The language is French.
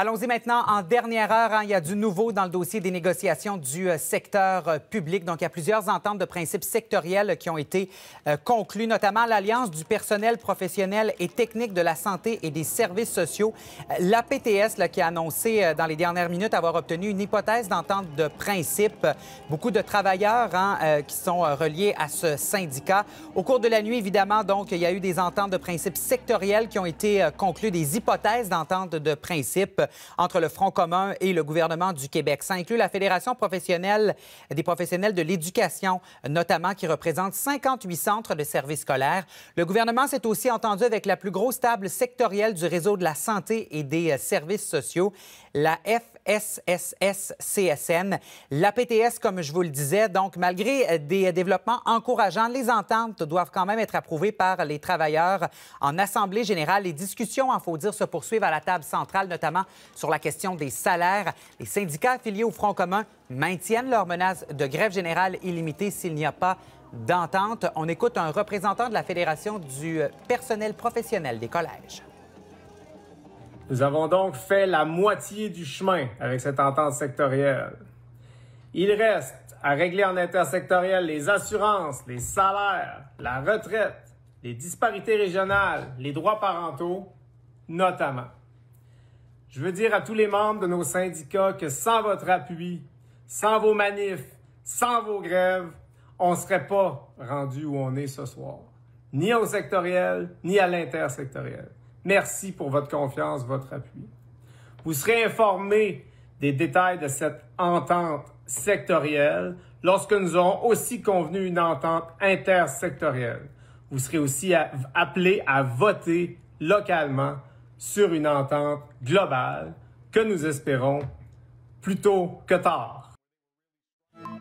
Allons-y maintenant en dernière heure. Hein. il y a du nouveau dans le dossier des négociations du euh, secteur euh, public. Donc, il y a plusieurs ententes de principes sectoriels qui ont été euh, conclues, notamment l'Alliance du personnel professionnel et technique de la santé et des services sociaux, la PTS, qui a annoncé dans les dernières minutes avoir obtenu une hypothèse d'entente de principe. Beaucoup de travailleurs hein, qui sont reliés à ce syndicat. Au cours de la nuit, évidemment, donc, il y a eu des ententes de principes sectoriels qui ont été conclues, des hypothèses d'entente de principe entre le Front commun et le gouvernement du Québec. Ça inclut la Fédération professionnelle des professionnels de l'éducation, notamment, qui représente 58 centres de services scolaires. Le gouvernement s'est aussi entendu avec la plus grosse table sectorielle du réseau de la santé et des euh, services sociaux, la FSSS-CSN. La PTS, comme je vous le disais, donc malgré euh, des euh, développements encourageants, les ententes doivent quand même être approuvées par les travailleurs en Assemblée générale. Les discussions, en faut dire, se poursuivent à la table centrale, notamment sur la question des salaires, les syndicats affiliés au Front commun maintiennent leur menace de grève générale illimitée s'il n'y a pas d'entente. On écoute un représentant de la Fédération du euh, personnel professionnel des collèges. Nous avons donc fait la moitié du chemin avec cette entente sectorielle. Il reste à régler en intersectoriel les assurances, les salaires, la retraite, les disparités régionales, les droits parentaux, notamment. Je veux dire à tous les membres de nos syndicats que sans votre appui, sans vos manifs, sans vos grèves, on ne serait pas rendu où on est ce soir, ni au sectoriel, ni à l'intersectoriel. Merci pour votre confiance, votre appui. Vous serez informés des détails de cette entente sectorielle lorsque nous aurons aussi convenu une entente intersectorielle. Vous serez aussi appelés à voter localement sur une entente globale que nous espérons plus tôt que tard.